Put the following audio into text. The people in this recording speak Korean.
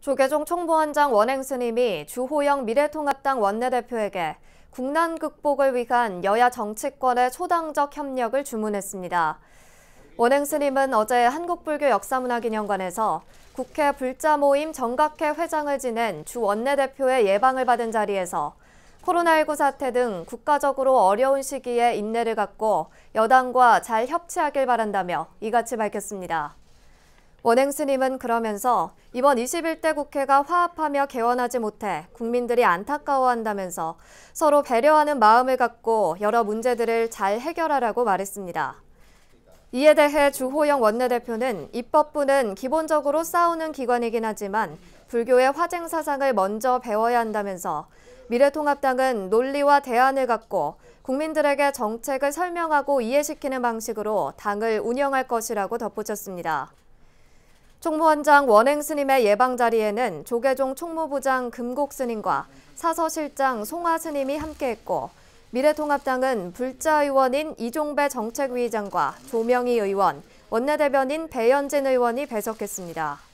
조계종 총무원장 원행스님이 주호영 미래통합당 원내대표에게 국난 극복을 위한 여야 정치권의 초당적 협력을 주문했습니다. 원행스님은 어제 한국불교 역사문화기념관에서 국회 불자모임 정각회 회장을 지낸 주 원내대표의 예방을 받은 자리에서 코로나19 사태 등 국가적으로 어려운 시기에 인내를 갖고 여당과 잘 협치하길 바란다며 이같이 밝혔습니다. 원행스님은 그러면서 이번 21대 국회가 화합하며 개원하지 못해 국민들이 안타까워한다면서 서로 배려하는 마음을 갖고 여러 문제들을 잘 해결하라고 말했습니다. 이에 대해 주호영 원내대표는 입법부는 기본적으로 싸우는 기관이긴 하지만 불교의 화쟁 사상을 먼저 배워야 한다면서 미래통합당은 논리와 대안을 갖고 국민들에게 정책을 설명하고 이해시키는 방식으로 당을 운영할 것이라고 덧붙였습니다. 총무원장 원행 스님의 예방 자리에는 조계종 총무부장 금곡 스님과 사서실장 송하 스님이 함께했고 미래통합당은 불자 의원인 이종배 정책위의장과 조명희 의원, 원내대변인 배현진 의원이 배석했습니다.